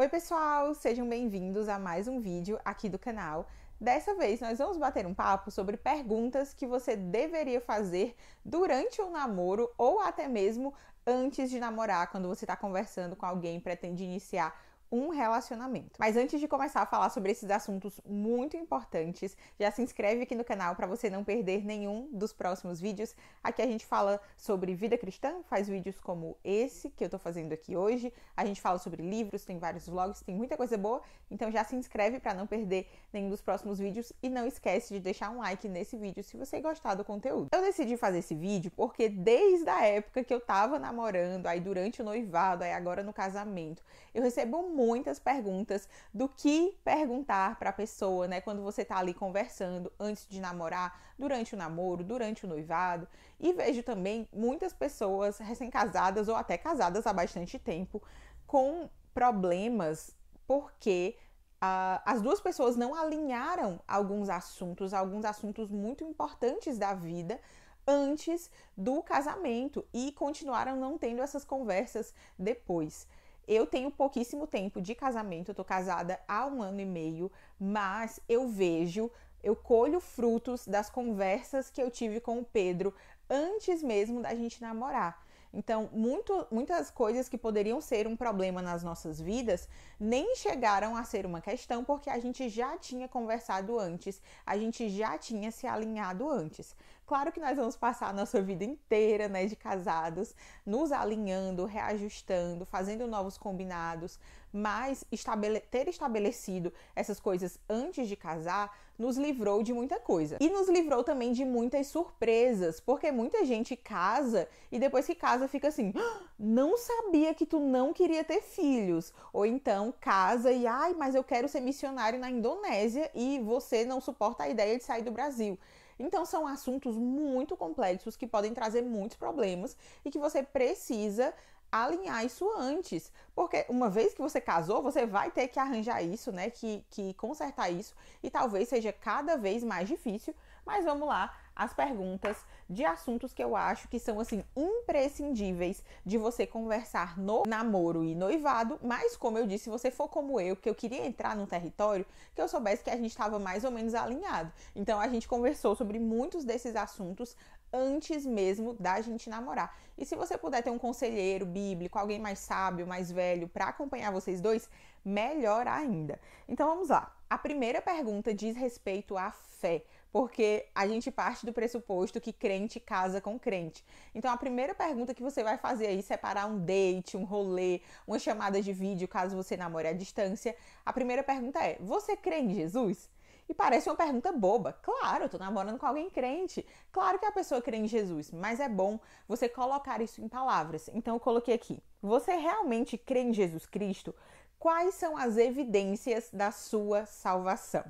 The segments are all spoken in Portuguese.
Oi pessoal, sejam bem-vindos a mais um vídeo aqui do canal. Dessa vez nós vamos bater um papo sobre perguntas que você deveria fazer durante um namoro ou até mesmo antes de namorar, quando você está conversando com alguém e pretende iniciar um relacionamento. Mas antes de começar a falar sobre esses assuntos muito importantes, já se inscreve aqui no canal para você não perder nenhum dos próximos vídeos. Aqui a gente fala sobre vida cristã, faz vídeos como esse que eu tô fazendo aqui hoje. A gente fala sobre livros, tem vários vlogs, tem muita coisa boa. Então já se inscreve para não perder nenhum dos próximos vídeos e não esquece de deixar um like nesse vídeo se você gostar do conteúdo. Eu decidi fazer esse vídeo porque desde a época que eu tava namorando, aí durante o noivado, aí agora no casamento, eu recebo um muitas perguntas do que perguntar para a pessoa, né? Quando você está ali conversando antes de namorar, durante o namoro, durante o noivado. E vejo também muitas pessoas recém-casadas ou até casadas há bastante tempo com problemas porque Uh, as duas pessoas não alinharam alguns assuntos, alguns assuntos muito importantes da vida antes do casamento e continuaram não tendo essas conversas depois. Eu tenho pouquíssimo tempo de casamento, eu tô casada há um ano e meio, mas eu vejo, eu colho frutos das conversas que eu tive com o Pedro antes mesmo da gente namorar. Então, muito, muitas coisas que poderiam ser um problema nas nossas vidas nem chegaram a ser uma questão porque a gente já tinha conversado antes, a gente já tinha se alinhado antes. Claro que nós vamos passar a nossa vida inteira, né, de casados, nos alinhando, reajustando, fazendo novos combinados, mas estabele ter estabelecido essas coisas antes de casar nos livrou de muita coisa. E nos livrou também de muitas surpresas, porque muita gente casa e depois que casa fica assim: ah, não sabia que tu não queria ter filhos. Ou então casa e ai, mas eu quero ser missionário na Indonésia e você não suporta a ideia de sair do Brasil. Então são assuntos muito complexos que podem trazer muitos problemas e que você precisa alinhar isso antes, porque uma vez que você casou, você vai ter que arranjar isso, né? Que, que consertar isso e talvez seja cada vez mais difícil, mas vamos lá as perguntas de assuntos que eu acho que são assim imprescindíveis de você conversar no namoro e noivado, mas como eu disse, se você for como eu, que eu queria entrar num território que eu soubesse que a gente estava mais ou menos alinhado. Então a gente conversou sobre muitos desses assuntos antes mesmo da gente namorar. E se você puder ter um conselheiro bíblico, alguém mais sábio, mais velho para acompanhar vocês dois, melhor ainda. Então vamos lá. A primeira pergunta diz respeito à fé porque a gente parte do pressuposto que crente casa com crente. Então a primeira pergunta que você vai fazer aí, separar um date, um rolê, uma chamada de vídeo, caso você namore à distância, a primeira pergunta é: você crê em Jesus? E parece uma pergunta boba. Claro, eu tô namorando com alguém crente. Claro que a pessoa crê em Jesus, mas é bom você colocar isso em palavras. Então eu coloquei aqui: você realmente crê em Jesus Cristo? Quais são as evidências da sua salvação?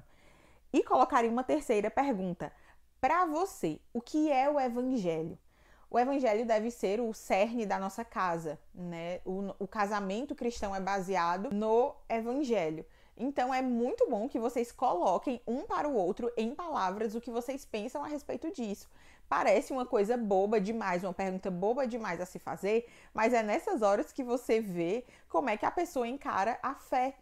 E colocaria uma terceira pergunta. Para você, o que é o evangelho? O evangelho deve ser o cerne da nossa casa, né? O, o casamento cristão é baseado no evangelho. Então é muito bom que vocês coloquem um para o outro em palavras o que vocês pensam a respeito disso. Parece uma coisa boba demais, uma pergunta boba demais a se fazer, mas é nessas horas que você vê como é que a pessoa encara a fé,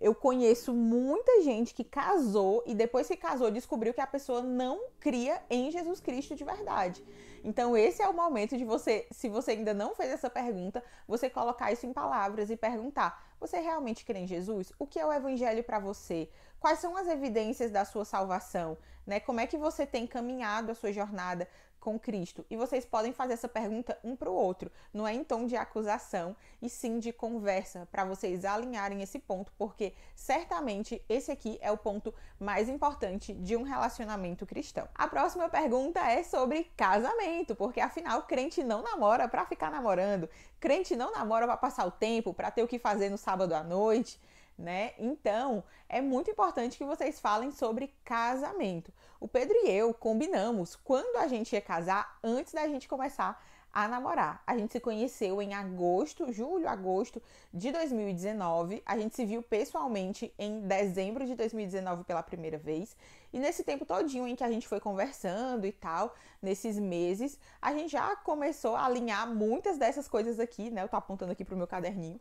eu conheço muita gente que casou e depois que casou descobriu que a pessoa não cria em Jesus Cristo de verdade. Então esse é o momento de você, se você ainda não fez essa pergunta, você colocar isso em palavras e perguntar: você realmente crê em Jesus? O que é o evangelho para você? Quais são as evidências da sua salvação, né? Como é que você tem caminhado a sua jornada? com Cristo? E vocês podem fazer essa pergunta um para o outro, não é em tom de acusação, e sim de conversa, para vocês alinharem esse ponto, porque certamente esse aqui é o ponto mais importante de um relacionamento cristão. A próxima pergunta é sobre casamento, porque afinal, crente não namora para ficar namorando, crente não namora para passar o tempo, para ter o que fazer no sábado à noite né? Então, é muito importante que vocês falem sobre casamento. O Pedro e eu combinamos quando a gente ia casar antes da gente começar a namorar. A gente se conheceu em agosto, julho, agosto de 2019. A gente se viu pessoalmente em dezembro de 2019 pela primeira vez. E nesse tempo todinho em que a gente foi conversando e tal, nesses meses, a gente já começou a alinhar muitas dessas coisas aqui, né? Eu tô apontando aqui pro meu caderninho.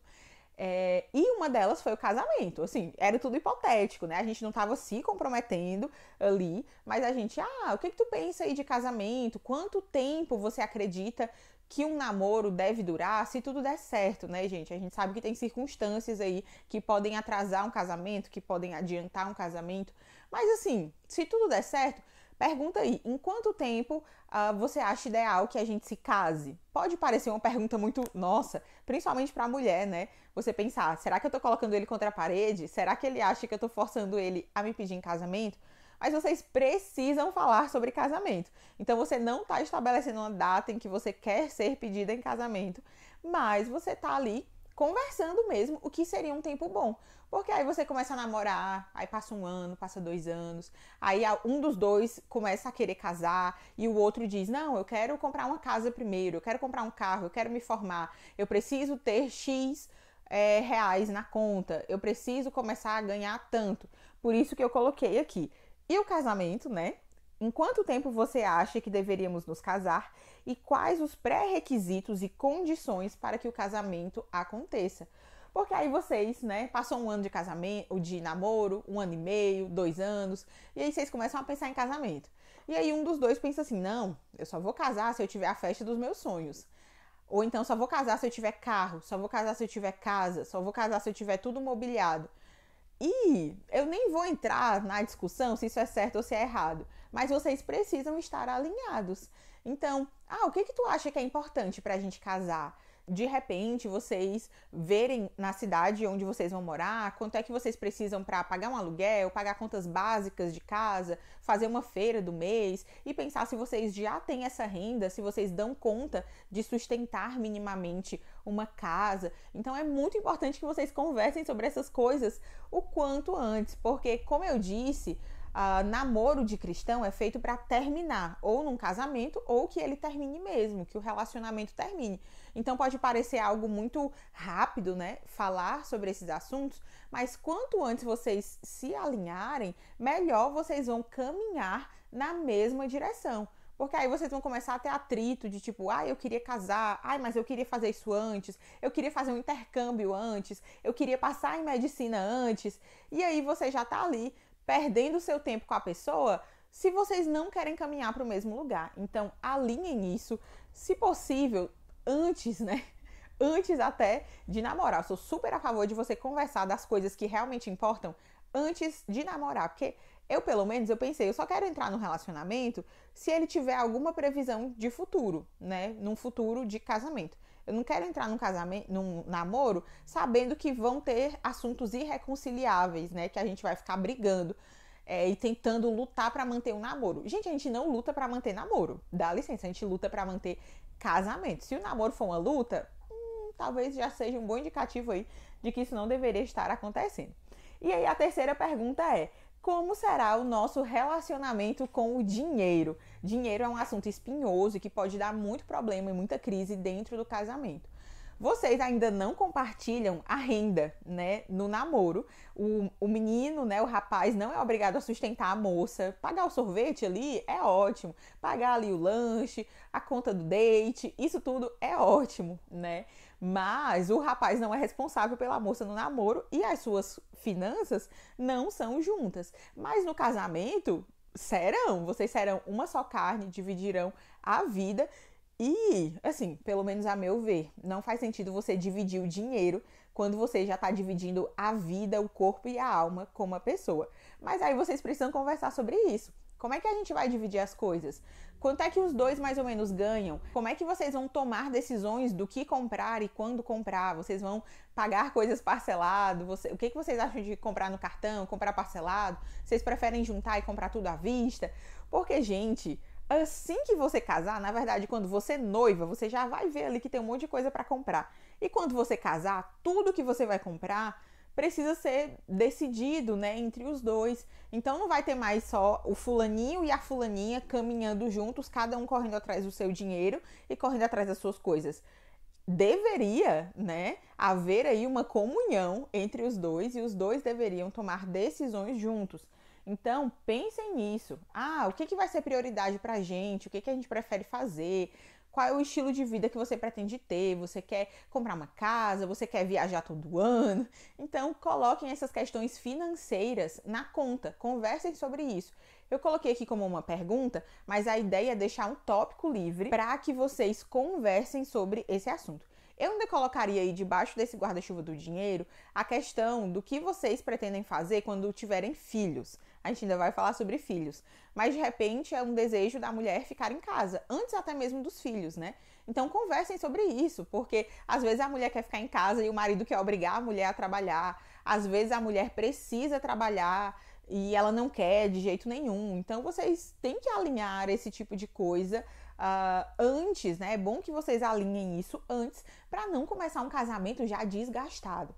É, e uma delas foi o casamento. Assim, era tudo hipotético, né? A gente não estava se comprometendo ali, mas a gente, ah, o que, que tu pensa aí de casamento? Quanto tempo você acredita que um namoro deve durar se tudo der certo, né, gente? A gente sabe que tem circunstâncias aí que podem atrasar um casamento, que podem adiantar um casamento, mas assim, se tudo der certo, Pergunta aí, em quanto tempo uh, você acha ideal que a gente se case? Pode parecer uma pergunta muito nossa, principalmente para a mulher, né? Você pensar, ah, será que eu tô colocando ele contra a parede? Será que ele acha que eu tô forçando ele a me pedir em casamento? Mas vocês precisam falar sobre casamento. Então você não está estabelecendo uma data em que você quer ser pedida em casamento, mas você está ali conversando mesmo o que seria um tempo bom. Porque aí você começa a namorar, aí passa um ano, passa dois anos, aí um dos dois começa a querer casar e o outro diz: Não, eu quero comprar uma casa primeiro, eu quero comprar um carro, eu quero me formar, eu preciso ter X é, reais na conta, eu preciso começar a ganhar tanto. Por isso que eu coloquei aqui. E o casamento, né? Em quanto tempo você acha que deveríamos nos casar e quais os pré-requisitos e condições para que o casamento aconteça? Porque aí vocês, né, passam um ano de casamento, de namoro, um ano e meio, dois anos, e aí vocês começam a pensar em casamento. E aí um dos dois pensa assim: não, eu só vou casar se eu tiver a festa dos meus sonhos. Ou então só vou casar se eu tiver carro, só vou casar se eu tiver casa, só vou casar se eu tiver tudo mobiliado. E eu nem vou entrar na discussão se isso é certo ou se é errado, mas vocês precisam estar alinhados. Então, ah, o que que tu acha que é importante para a gente casar? de repente vocês verem na cidade onde vocês vão morar, quanto é que vocês precisam para pagar um aluguel, pagar contas básicas de casa, fazer uma feira do mês e pensar se vocês já têm essa renda, se vocês dão conta de sustentar minimamente uma casa. Então é muito importante que vocês conversem sobre essas coisas o quanto antes, porque como eu disse, uh, namoro de cristão é feito para terminar, ou num casamento, ou que ele termine mesmo, que o relacionamento termine. Então pode parecer algo muito rápido, né? Falar sobre esses assuntos, mas quanto antes vocês se alinharem, melhor vocês vão caminhar na mesma direção. Porque aí vocês vão começar a ter atrito de tipo, ah, eu queria casar, ai, mas eu queria fazer isso antes, eu queria fazer um intercâmbio antes, eu queria passar em medicina antes. E aí você já tá ali perdendo seu tempo com a pessoa se vocês não querem caminhar para o mesmo lugar. Então, alinhem isso, se possível, antes, né? Antes até de namorar. Eu sou super a favor de você conversar das coisas que realmente importam antes de namorar, porque eu, pelo menos, eu pensei, eu só quero entrar no relacionamento se ele tiver alguma previsão de futuro, né? Num futuro de casamento. Eu não quero entrar num casamento, num namoro, sabendo que vão ter assuntos irreconciliáveis, né? Que a gente vai ficar brigando é, e tentando lutar para manter um namoro. Gente, a gente não luta para manter namoro. Dá licença, a gente luta para manter casamento. Se o namoro for uma luta, hum, talvez já seja um bom indicativo aí de que isso não deveria estar acontecendo. E aí a terceira pergunta é: como será o nosso relacionamento com o dinheiro. Dinheiro é um assunto espinhoso e que pode dar muito problema e muita crise dentro do casamento. Vocês ainda não compartilham a renda, né, no namoro. O, o menino, né, o rapaz não é obrigado a sustentar a moça. Pagar o sorvete ali é ótimo. Pagar ali o lanche, a conta do date, isso tudo é ótimo, né? Mas o rapaz não é responsável pela moça no namoro e as suas finanças não são juntas. Mas no casamento, serão, vocês serão uma só carne, dividirão a vida. E, assim, pelo menos a meu ver, não faz sentido você dividir o dinheiro quando você já está dividindo a vida, o corpo e a alma com uma pessoa. Mas aí vocês precisam conversar sobre isso. Como é que a gente vai dividir as coisas? Quanto é que os dois mais ou menos ganham? Como é que vocês vão tomar decisões do que comprar e quando comprar? Vocês vão pagar coisas parcelado? Você, o que, que vocês acham de comprar no cartão, comprar parcelado? Vocês preferem juntar e comprar tudo à vista? Porque, gente, assim que você casar, na verdade, quando você é noiva, você já vai ver ali que tem um monte de coisa para comprar. E quando você casar, tudo que você vai comprar precisa ser decidido, né, entre os dois. Então não vai ter mais só o fulaninho e a fulaninha caminhando juntos, cada um correndo atrás do seu dinheiro e correndo atrás das suas coisas. Deveria, né, haver aí uma comunhão entre os dois e os dois deveriam tomar decisões juntos. Então, pensem nisso. Ah, o que, que vai ser prioridade para a gente? O que, que a gente prefere fazer? qual é o estilo de vida que você pretende ter, você quer comprar uma casa, você quer viajar todo ano. Então, coloquem essas questões financeiras na conta, conversem sobre isso. Eu coloquei aqui como uma pergunta, mas a ideia é deixar um tópico livre para que vocês conversem sobre esse assunto. Eu ainda colocaria aí debaixo desse guarda-chuva do dinheiro a questão do que vocês pretendem fazer quando tiverem filhos. A gente ainda vai falar sobre filhos. Mas de repente é um desejo da mulher ficar em casa, antes até mesmo dos filhos, né? Então conversem sobre isso, porque às vezes a mulher quer ficar em casa e o marido quer obrigar a mulher a trabalhar, às vezes a mulher precisa trabalhar e ela não quer de jeito nenhum. Então vocês têm que alinhar esse tipo de coisa Uh, antes, né? É bom que vocês alinhem isso antes para não começar um casamento já desgastado.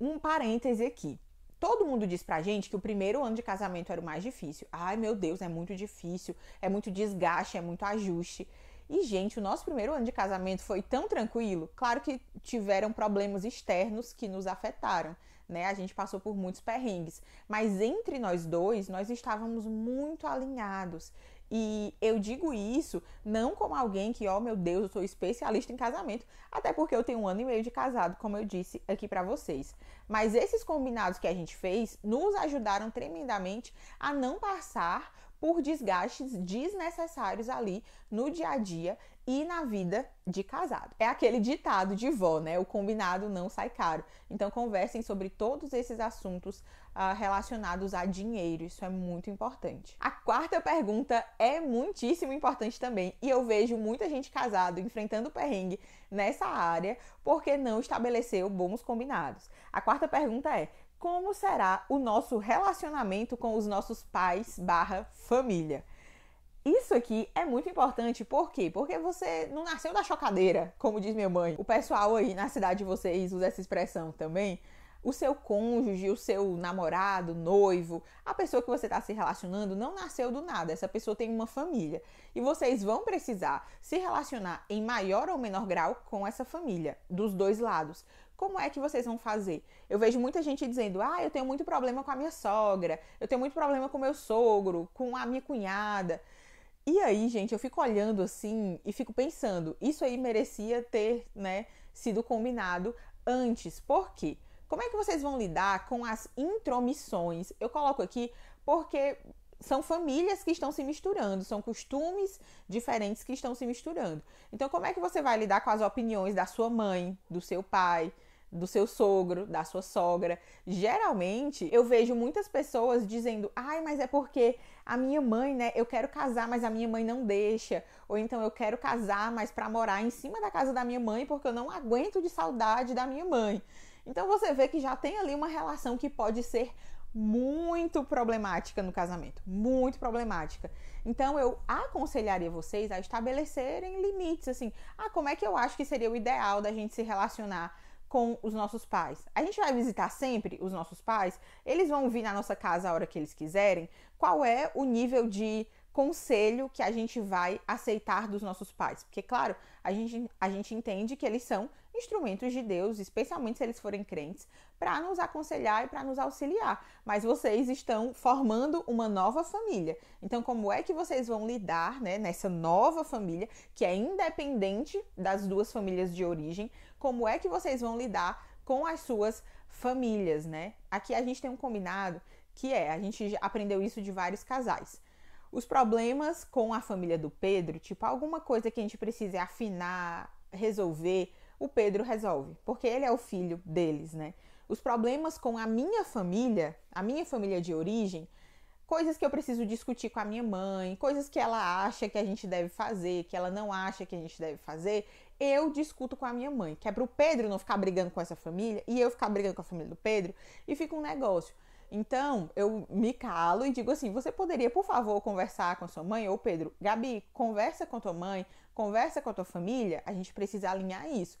Um parêntese aqui. Todo mundo diz pra gente que o primeiro ano de casamento era o mais difícil. Ai, meu Deus, é muito difícil, é muito desgaste, é muito ajuste. E, gente, o nosso primeiro ano de casamento foi tão tranquilo. Claro que tiveram problemas externos que nos afetaram, né? A gente passou por muitos perrengues. Mas entre nós dois, nós estávamos muito alinhados. E eu digo isso não como alguém que, ó, oh, meu Deus, eu sou especialista em casamento, até porque eu tenho um ano e meio de casado, como eu disse aqui para vocês. Mas esses combinados que a gente fez nos ajudaram tremendamente a não passar por desgastes desnecessários ali no dia a dia e na vida de casado. É aquele ditado de vó, né? O combinado não sai caro. Então conversem sobre todos esses assuntos ah, relacionados a dinheiro. Isso é muito importante. A quarta pergunta é muitíssimo importante também, e eu vejo muita gente casada enfrentando perrengue nessa área porque não estabeleceu bons combinados. A quarta pergunta é: como será o nosso relacionamento com os nossos pais barra família? Isso aqui é muito importante, por quê? Porque você não nasceu da chocadeira, como diz minha mãe. O pessoal aí na cidade de vocês usa essa expressão também o seu cônjuge, o seu namorado, noivo, a pessoa que você está se relacionando não nasceu do nada, essa pessoa tem uma família. E vocês vão precisar se relacionar em maior ou menor grau com essa família, dos dois lados. Como é que vocês vão fazer? Eu vejo muita gente dizendo: ah, eu tenho muito problema com a minha sogra, eu tenho muito problema com meu sogro, com a minha cunhada. E aí, gente, eu fico olhando assim e fico pensando: isso aí merecia ter, né, sido combinado antes. Por quê? Como é que vocês vão lidar com as intromissões? Eu coloco aqui porque são famílias que estão se misturando, são costumes diferentes que estão se misturando. Então, como é que você vai lidar com as opiniões da sua mãe, do seu pai, do seu sogro, da sua sogra? Geralmente, eu vejo muitas pessoas dizendo: ai, mas é porque a minha mãe, né? Eu quero casar, mas a minha mãe não deixa. Ou então, eu quero casar, mas para morar em cima da casa da minha mãe, porque eu não aguento de saudade da minha mãe. Então você vê que já tem ali uma relação que pode ser muito problemática no casamento, muito problemática. Então eu aconselharia vocês a estabelecerem limites, assim, ah, como é que eu acho que seria o ideal da gente se relacionar com os nossos pais. A gente vai visitar sempre os nossos pais, eles vão vir na nossa casa a hora que eles quiserem. Qual é o nível de conselho que a gente vai aceitar dos nossos pais? Porque claro, a gente a gente entende que eles são instrumentos de Deus, especialmente se eles forem crentes, para nos aconselhar e para nos auxiliar. Mas vocês estão formando uma nova família. Então, como é que vocês vão lidar né, nessa nova família, que é independente das duas famílias de origem? Como é que vocês vão lidar com as suas famílias, né? Aqui a gente tem um combinado que é, a gente aprendeu isso de vários casais. Os problemas com a família do Pedro, tipo alguma coisa que a gente precise afinar, resolver, o Pedro resolve, porque ele é o filho deles, né? Os problemas com a minha família, a minha família de origem, coisas que eu preciso discutir com a minha mãe, coisas que ela acha que a gente deve fazer, que ela não acha que a gente deve fazer, eu discuto com a minha mãe, que é pro o Pedro não ficar brigando com essa família e eu ficar brigando com a família do Pedro e fica um negócio. Então, eu me calo e digo assim: você poderia, por favor, conversar com a sua mãe? Ou Pedro, Gabi, conversa com tua mãe, conversa com a tua família. A gente precisa alinhar isso.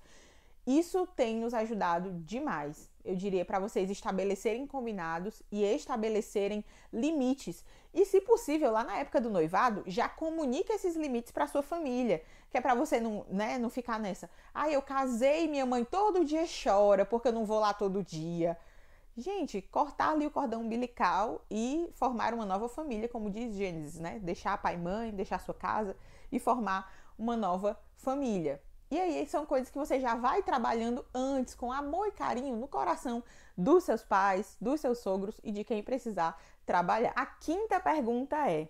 Isso tem nos ajudado demais. Eu diria para vocês estabelecerem combinados e estabelecerem limites. E se possível, lá na época do noivado, já comunique esses limites para sua família, que é para você não, né, não ficar nessa. Ah, eu casei, minha mãe todo dia chora porque eu não vou lá todo dia. Gente, cortar ali o cordão umbilical e formar uma nova família, como diz Gênesis, né? Deixar pai e mãe, deixar sua casa e formar uma nova família. E aí são coisas que você já vai trabalhando antes, com amor e carinho no coração dos seus pais, dos seus sogros e de quem precisar trabalhar. A quinta pergunta é: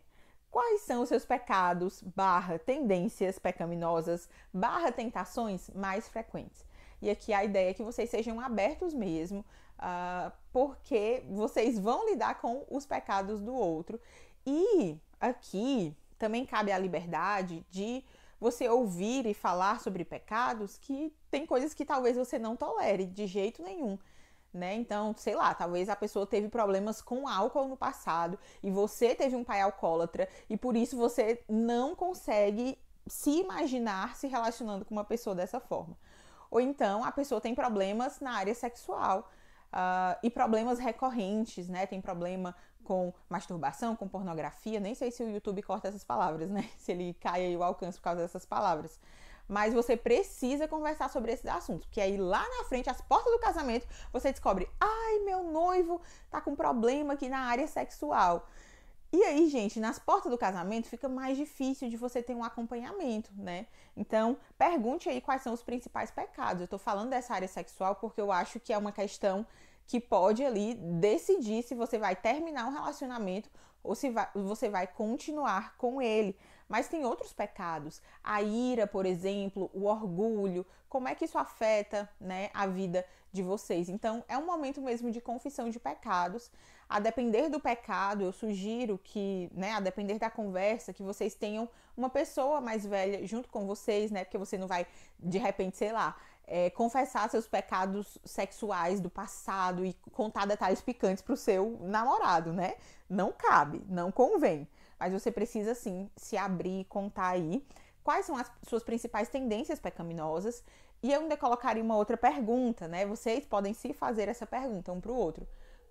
quais são os seus pecados, barra tendências pecaminosas, barra tentações mais frequentes? E aqui a ideia é que vocês sejam abertos mesmo uh, porque vocês vão lidar com os pecados do outro. E aqui também cabe a liberdade de você ouvir e falar sobre pecados que tem coisas que talvez você não tolere de jeito nenhum. Né? Então, sei lá, talvez a pessoa teve problemas com álcool no passado e você teve um pai alcoólatra e por isso você não consegue se imaginar se relacionando com uma pessoa dessa forma. Ou então a pessoa tem problemas na área sexual uh, e problemas recorrentes, né? Tem problema com masturbação, com pornografia. Nem sei se o YouTube corta essas palavras, né? Se ele cai aí o alcance por causa dessas palavras. Mas você precisa conversar sobre esses assuntos, porque aí lá na frente, às portas do casamento, você descobre: ai, meu noivo tá com problema aqui na área sexual. E aí, gente, nas portas do casamento fica mais difícil de você ter um acompanhamento, né? Então, pergunte aí quais são os principais pecados. Eu tô falando dessa área sexual porque eu acho que é uma questão que pode ali decidir se você vai terminar um relacionamento ou se vai, você vai continuar com ele. Mas tem outros pecados, a ira, por exemplo, o orgulho, como é que isso afeta né, a vida de vocês. Então, é um momento mesmo de confissão de pecados. A depender do pecado, eu sugiro que, né, a depender da conversa, que vocês tenham uma pessoa mais velha junto com vocês, né? Porque você não vai, de repente, sei lá, é, confessar seus pecados sexuais do passado e contar detalhes picantes pro seu namorado, né? Não cabe, não convém. Mas você precisa, sim, se abrir e contar aí quais são as suas principais tendências pecaminosas. E eu ainda colocaria uma outra pergunta, né? Vocês podem se fazer essa pergunta um pro outro.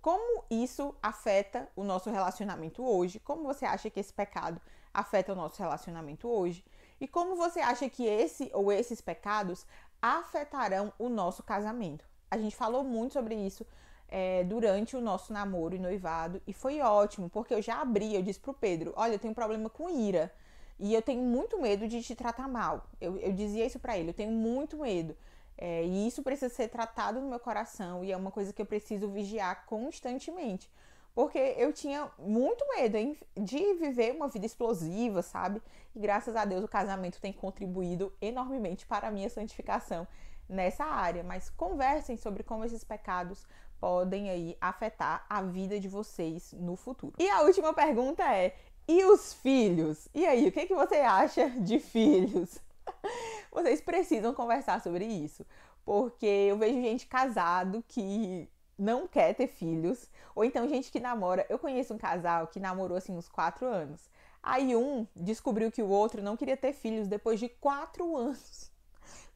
Como isso afeta o nosso relacionamento hoje? Como você acha que esse pecado afeta o nosso relacionamento hoje? E como você acha que esse ou esses pecados afetarão o nosso casamento? A gente falou muito sobre isso é, durante o nosso namoro e noivado e foi ótimo, porque eu já abri, eu disse pro Pedro: Olha, eu tenho um problema com ira e eu tenho muito medo de te tratar mal. Eu, eu dizia isso para ele: Eu tenho muito medo. É, e isso precisa ser tratado no meu coração e é uma coisa que eu preciso vigiar constantemente. Porque eu tinha muito medo hein, de viver uma vida explosiva, sabe? E graças a Deus o casamento tem contribuído enormemente para a minha santificação nessa área. Mas conversem sobre como esses pecados podem aí afetar a vida de vocês no futuro. E a última pergunta é: e os filhos? E aí, o que, que você acha de filhos? Vocês precisam conversar sobre isso, porque eu vejo gente casado que não quer ter filhos, ou então gente que namora. Eu conheço um casal que namorou assim uns quatro anos. Aí um descobriu que o outro não queria ter filhos depois de quatro anos.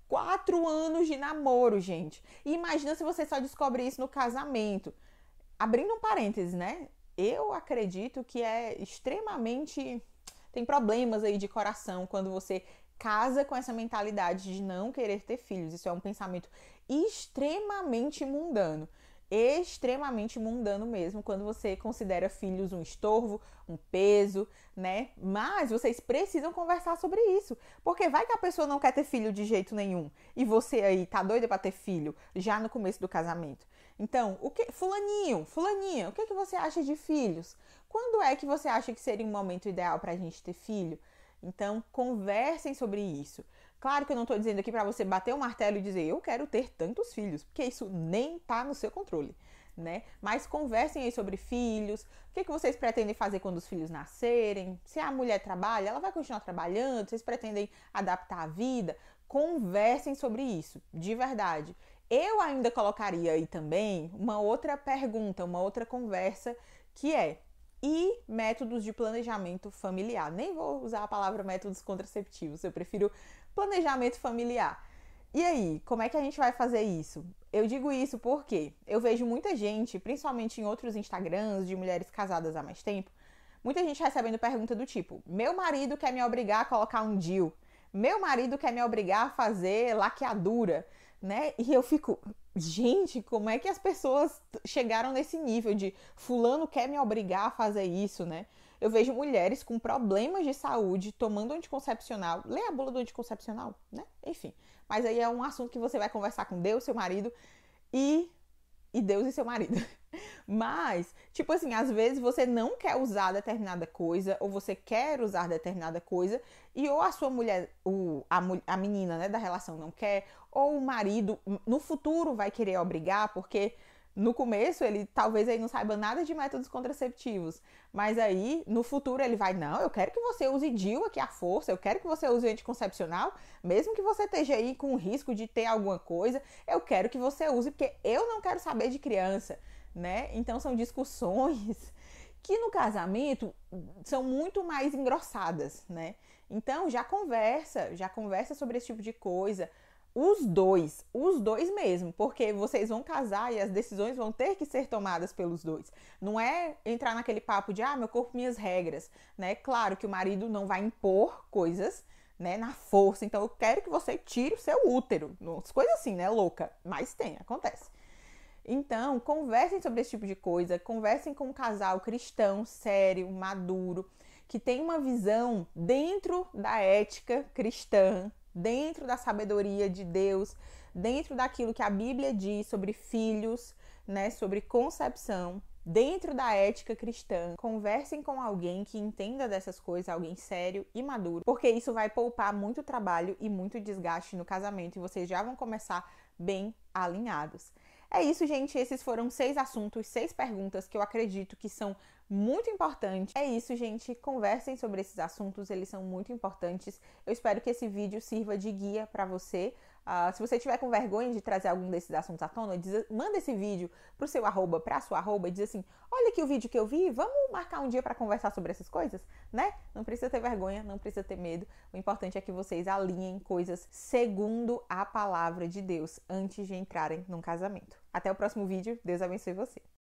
Quatro anos de namoro, gente. E imagina se você só descobre isso no casamento. Abrindo um parêntese, né? Eu acredito que é extremamente. Tem problemas aí de coração quando você casa com essa mentalidade de não querer ter filhos. Isso é um pensamento extremamente mundano. Extremamente mundano mesmo, quando você considera filhos um estorvo, um peso, né? Mas vocês precisam conversar sobre isso. Porque vai que a pessoa não quer ter filho de jeito nenhum e você aí tá doida para ter filho já no começo do casamento. Então, o que fulaninho, fulaninha, o que que você acha de filhos? Quando é que você acha que seria um momento ideal para a gente ter filho? Então, conversem sobre isso. Claro que eu não estou dizendo aqui para você bater o martelo e dizer eu quero ter tantos filhos, porque isso nem está no seu controle, né? Mas conversem aí sobre filhos, o que, que vocês pretendem fazer quando os filhos nascerem? Se a mulher trabalha, ela vai continuar trabalhando? Vocês pretendem adaptar a vida? Conversem sobre isso, de verdade. Eu ainda colocaria aí também uma outra pergunta, uma outra conversa, que é e métodos de planejamento familiar. Nem vou usar a palavra métodos contraceptivos, eu prefiro planejamento familiar. E aí, como é que a gente vai fazer isso? Eu digo isso porque eu vejo muita gente, principalmente em outros Instagrams de mulheres casadas há mais tempo, muita gente recebendo pergunta do tipo: meu marido quer me obrigar a colocar um DIU, meu marido quer me obrigar a fazer laqueadura, né? E eu fico, gente, como é que as pessoas chegaram nesse nível de fulano quer me obrigar a fazer isso, né? Eu vejo mulheres com problemas de saúde tomando anticoncepcional. Lê a bula do anticoncepcional, né? Enfim. Mas aí é um assunto que você vai conversar com Deus, seu marido e e Deus e seu marido. Mas, tipo assim, às vezes você não quer usar determinada coisa, ou você quer usar determinada coisa, e ou a sua mulher, o, a, a menina né, da relação não quer, ou o marido no futuro vai querer obrigar, porque no começo ele talvez aí não saiba nada de métodos contraceptivos, mas aí no futuro ele vai, não, eu quero que você use DIU aqui à força, eu quero que você use anticoncepcional, mesmo que você esteja aí com risco de ter alguma coisa, eu quero que você use porque eu não quero saber de criança, né? Então são discussões que no casamento são muito mais engrossadas, né? Então já conversa, já conversa sobre esse tipo de coisa, os dois, os dois mesmo, porque vocês vão casar e as decisões vão ter que ser tomadas pelos dois. Não é entrar naquele papo de, ah, meu corpo, minhas regras, né? Claro que o marido não vai impor coisas, né, na força. Então eu quero que você tire o seu útero, coisas assim, né, louca, mas tem, acontece. Então, conversem sobre esse tipo de coisa, conversem com um casal cristão, sério, maduro, que tem uma visão dentro da ética cristã, dentro da sabedoria de Deus, dentro daquilo que a Bíblia diz sobre filhos, né, sobre concepção, dentro da ética cristã. Conversem com alguém que entenda dessas coisas, alguém sério e maduro, porque isso vai poupar muito trabalho e muito desgaste no casamento e vocês já vão começar bem alinhados. É isso, gente. Esses foram seis assuntos, seis perguntas que eu acredito que são muito importante. É isso, gente. Conversem sobre esses assuntos, eles são muito importantes. Eu espero que esse vídeo sirva de guia para você. Uh, se você tiver com vergonha de trazer algum desses assuntos à tona, diz, manda esse vídeo pro seu arroba, pra sua arroba e diz assim: olha aqui o vídeo que eu vi, vamos marcar um dia para conversar sobre essas coisas, né? Não precisa ter vergonha, não precisa ter medo. O importante é que vocês alinhem coisas segundo a palavra de Deus antes de entrarem num casamento. Até o próximo vídeo, Deus abençoe você.